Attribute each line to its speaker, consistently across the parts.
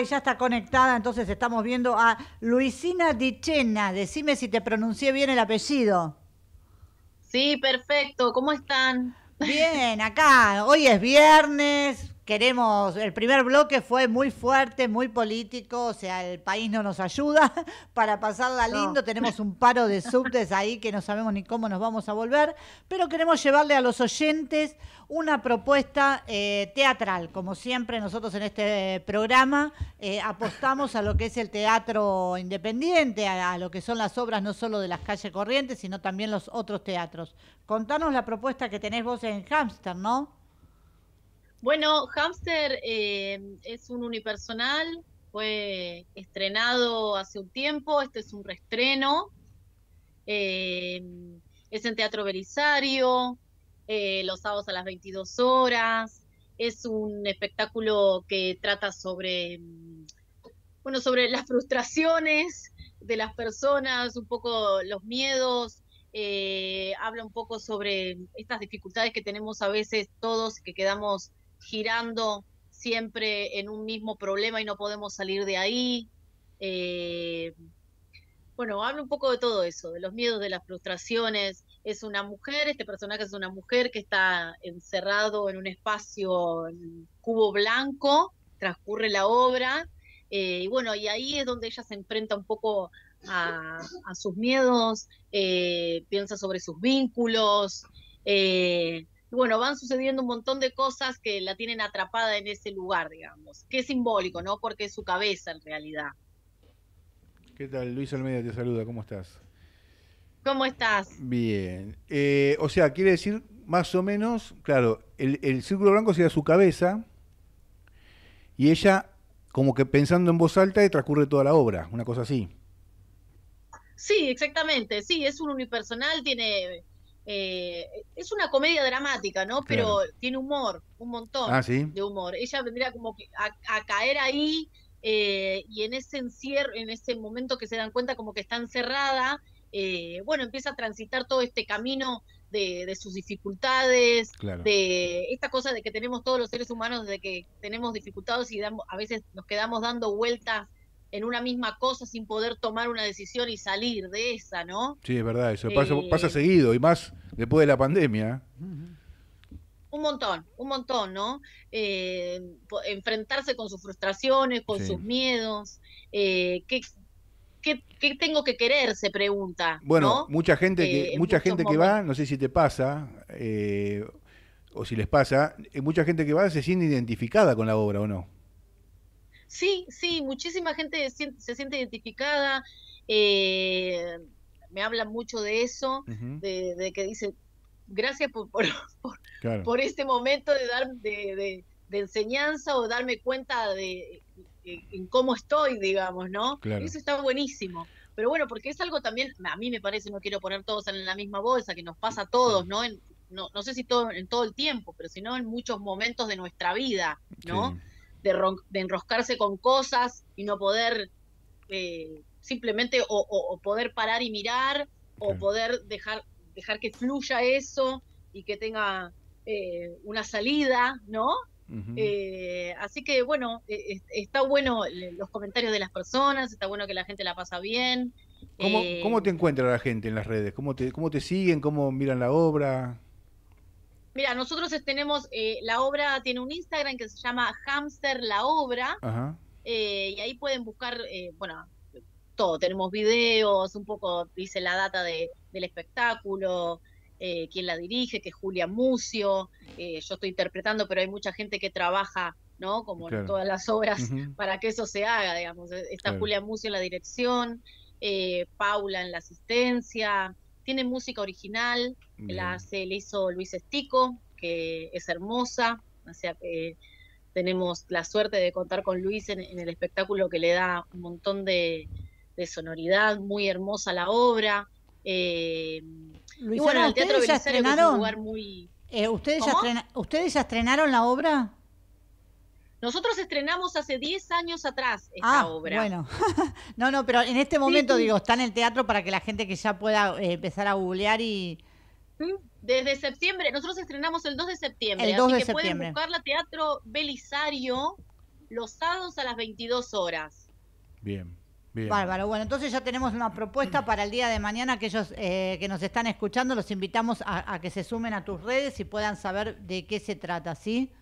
Speaker 1: y ya está conectada, entonces estamos viendo a Luisina Dichena. Decime si te pronuncié bien el apellido. Sí, perfecto. ¿Cómo están? Bien, acá. Hoy es viernes, queremos, el primer bloque fue muy fuerte, muy político, o sea, el país no nos ayuda para pasarla lindo, tenemos un paro de subtes ahí que no sabemos ni cómo nos vamos a volver, pero queremos llevarle a los oyentes una propuesta eh, teatral, como siempre nosotros en este programa eh, apostamos a lo que es el teatro independiente, a, a lo que son las obras no solo de las calles corrientes, sino también los otros teatros. Contanos la propuesta que tenés vos en Hamster, ¿no?
Speaker 2: Bueno, Hamster eh, es un unipersonal, fue estrenado hace un tiempo, este es un restreno, eh, es en Teatro Belisario, eh, los sábados a las 22 horas, es un espectáculo que trata sobre, mm, bueno, sobre las frustraciones de las personas, un poco los miedos, habla un poco sobre estas dificultades que tenemos a veces todos que quedamos girando siempre en un mismo problema y no podemos salir de ahí. Eh, bueno, habla un poco de todo eso, de los miedos, de las frustraciones. Es una mujer, este personaje es una mujer que está encerrado en un espacio, en cubo blanco, transcurre la obra. Eh, y bueno, y ahí es donde ella se enfrenta un poco a, sus miedos, eh, piensa sobre sus vínculos, bueno, van sucediendo un montón de cosas que la tienen atrapada en ese lugar, digamos, que es simbólico, ¿no? Porque es su cabeza en realidad.
Speaker 3: ¿Qué tal? Luis Almeida te saluda, ¿cómo estás?
Speaker 2: ¿Cómo estás?
Speaker 3: Bien. Eh, o sea, quiere decir, más o menos, claro, el, círculo blanco sería su cabeza y ella como que pensando en voz alta transcurre toda la obra, una cosa así.
Speaker 2: Sí, exactamente, sí, es un unipersonal, tiene eh, es una comedia dramática, ¿no? Pero tiene humor, un montón ah, de humor. Ella vendría como a, caer ahí eh, y en ese encierro, en ese momento que se dan cuenta como que está encerrada, eh, bueno, empieza a transitar todo este camino de, sus dificultades, de esta cosa de que tenemos todos los seres humanos, de que tenemos dificultades y a veces nos quedamos dando vueltas en una misma cosa sin poder tomar una decisión y salir de esa, ¿no?
Speaker 3: Sí, es verdad, eso pasa, eh, pasa seguido y más después de la pandemia. ¿eh?
Speaker 2: Un montón, un montón, ¿no? Eh, enfrentarse con sus frustraciones, con sus miedos. ¿qué, tengo que querer? Se pregunta. Bueno,
Speaker 3: mucha gente, que, mucha gente que va, no sé si te pasa, o si les pasa, mucha gente que va se siente identificada con la obra o no.
Speaker 2: Sí, sí, muchísima gente se, siente identificada, eh, me habla mucho de eso, de, que dice, gracias por, por, este momento de, dar, de, enseñanza o darme cuenta de, cómo estoy, digamos, ¿no? Eso está buenísimo pero bueno, porque es algo también, a mí me parece, no quiero poner todos en la misma bolsa, que nos pasa a todos, ¿no? no, sé si todo, en todo el tiempo, pero si no en muchos momentos de nuestra vida, ¿no? de, enroscarse con cosas y no poder eh, simplemente o, poder parar y mirar o poder dejar, dejar que fluya eso y que tenga eh, una salida, ¿no? Eh, así que bueno, e, e, está bueno los comentarios de las personas, está bueno que la gente la pasa bien.
Speaker 3: ¿Cómo, cómo te encuentra la gente en las redes? ¿Cómo te, ¿Cómo te siguen? ¿Cómo miran la obra?
Speaker 2: Mira, nosotros tenemos, eh, la obra tiene un Instagram que se llama Hamster La Obra, eh, y ahí pueden buscar, eh, bueno, todo, tenemos videos, un poco dice la data de, del espectáculo, quién la dirige, que es Julia Mucio, yo estoy interpretando, pero hay mucha gente que trabaja, ¿no? Como en todas las obras, para que eso se haga, digamos. Está Julia Mucio en la dirección, Paula en la asistencia, tiene música original, la, se, le hizo Luis Estico, que es hermosa, o sea, que tenemos la suerte de contar con Luis en, el espectáculo que le da un montón de, sonoridad, muy hermosa la obra. Eh, bueno, el Teatro un lugar muy...
Speaker 1: Eh, ¿ustedes, ¿Ustedes ya estrenaron la obra?
Speaker 2: Nosotros estrenamos hace 10 años atrás esta ah, Bueno,
Speaker 1: no, no, pero en este momento, digo, está en el teatro para que la gente que ya pueda eh, empezar a googlear y.
Speaker 2: Desde septiembre, nosotros estrenamos el 2 de septiembre, el 2 así de que septiembre. pueden buscarla Teatro Belisario los sábados a las 22 horas. Bien. Bien. Bárbaro.
Speaker 1: Bueno, entonces ya tenemos una propuesta para el día de mañana. Aquellos eh, que nos están escuchando, los invitamos a, a, que se sumen a tus redes y puedan saber de qué se trata, ¿sí?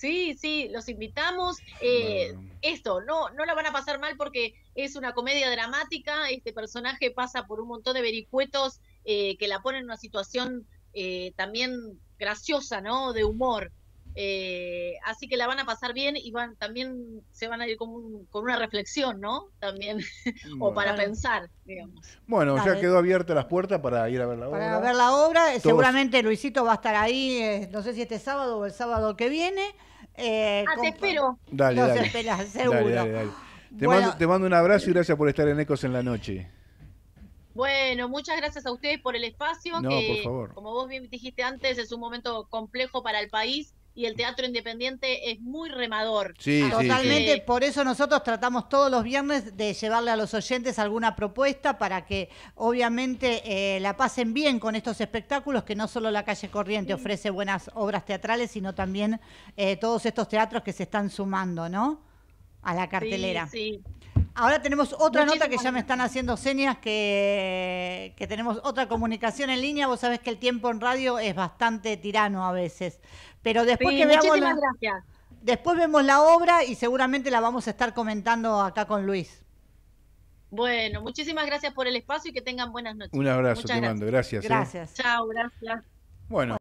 Speaker 2: Sí, sí, los invitamos. Eh, esto, no, no la van a pasar mal porque es una comedia dramática. Este personaje pasa por un montón de vericuetos eh, que la ponen en una situación eh, también graciosa, ¿no? De humor. Eh, así que la van a pasar bien y van, también se van a ir con, con una reflexión, ¿no? También, o para pensar, digamos.
Speaker 3: Bueno, ya quedó abierta las puertas para ir a ver la obra. Para ver la obra, eh, seguramente
Speaker 1: Luisito va a estar ahí, eh, no sé si este sábado o el sábado que viene. Eh, ah, te espero. Dale,
Speaker 3: te, mando, un abrazo y gracias por estar en Ecos en la Noche.
Speaker 2: Bueno, muchas gracias a ustedes por el espacio. Como vos bien dijiste antes, es un momento complejo para el país y el teatro independiente es muy remador. totalmente, eh, por
Speaker 1: eso nosotros tratamos todos los viernes de llevarle a los oyentes alguna propuesta para que obviamente eh, la pasen bien con estos espectáculos que no solo la calle corriente ofrece buenas obras teatrales, sino también eh, todos estos teatros que se están sumando, ¿no? A la cartelera. Ahora tenemos otra nota que ya me están haciendo señas que, que tenemos otra comunicación en línea. Vos sabés que el tiempo en radio es bastante tirano a veces. Pero después que después vemos la obra y seguramente la vamos a estar comentando acá con Luis.
Speaker 2: Bueno, muchísimas gracias por el espacio y que tengan buenas noches. Un abrazo, te gracias. mando, ¿eh? gracias. Chao, gracias.
Speaker 3: Bueno.